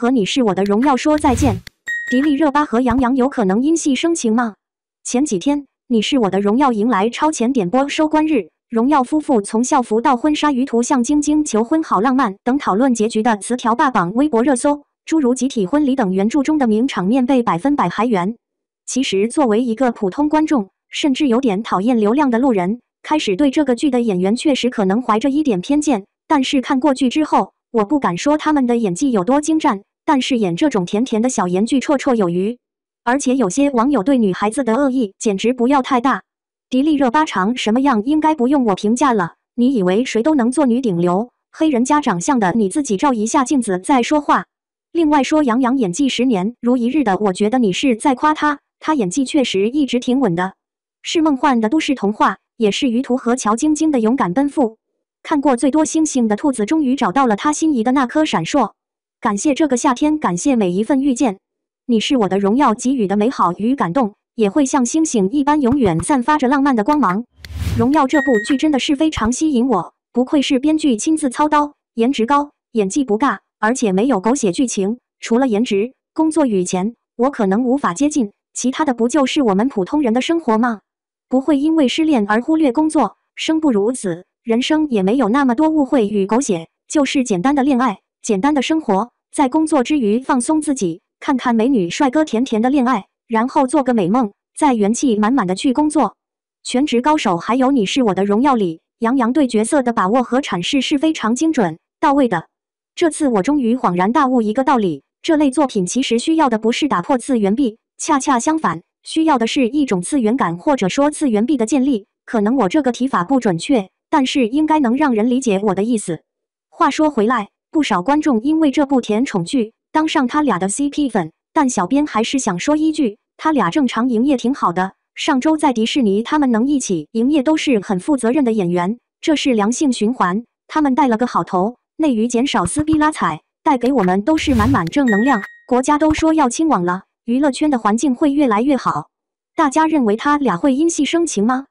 和你是我的荣耀说再见，迪丽热巴和杨洋有可能因戏生情吗？前几天，《你是我的荣耀》迎来超前点播收官日，荣耀夫妇从校服到婚纱，于图向晶晶求婚，好浪漫！等讨论结局的词条霸榜微博热搜，诸如集体婚礼等原著中的名场面被百分百还原。其实，作为一个普通观众，甚至有点讨厌流量的路人，开始对这个剧的演员确实可能怀着一点偏见。但是看过去之后，我不敢说他们的演技有多精湛。但是演这种甜甜的小言剧绰绰有余，而且有些网友对女孩子的恶意简直不要太大。迪丽热巴长什么样，应该不用我评价了。你以为谁都能做女顶流？黑人家长相的，你自己照一下镜子再说话。另外说杨洋演技十年如一日的，我觉得你是在夸他，他演技确实一直挺稳的。是梦幻的都市童话，也是于途和乔晶晶的勇敢奔赴。看过最多星星的兔子，终于找到了他心仪的那颗闪烁。感谢这个夏天，感谢每一份遇见。你是我的荣耀，给予的美好与感动，也会像星星一般永远散发着浪漫的光芒。《荣耀》这部剧真的是非常吸引我，不愧是编剧亲自操刀，颜值高，演技不尬，而且没有狗血剧情。除了颜值、工作与钱，我可能无法接近，其他的不就是我们普通人的生活吗？不会因为失恋而忽略工作，生不如死，人生也没有那么多误会与狗血，就是简单的恋爱。简单的生活，在工作之余放松自己，看看美女帅哥，甜甜的恋爱，然后做个美梦，在元气满满的去工作。《全职高手》还有《你是我的荣耀》里，杨洋对角色的把握和阐释是非常精准到位的。这次我终于恍然大悟一个道理：这类作品其实需要的不是打破次元壁，恰恰相反，需要的是一种次元感，或者说次元壁的建立。可能我这个提法不准确，但是应该能让人理解我的意思。话说回来。不少观众因为这部甜宠剧当上他俩的 CP 粉，但小编还是想说一句，他俩正常营业挺好的。上周在迪士尼，他们能一起营业，都是很负责任的演员，这是良性循环。他们带了个好头，内娱减少撕逼拉踩，带给我们都是满满正能量。国家都说要清网了，娱乐圈的环境会越来越好。大家认为他俩会因戏生情吗？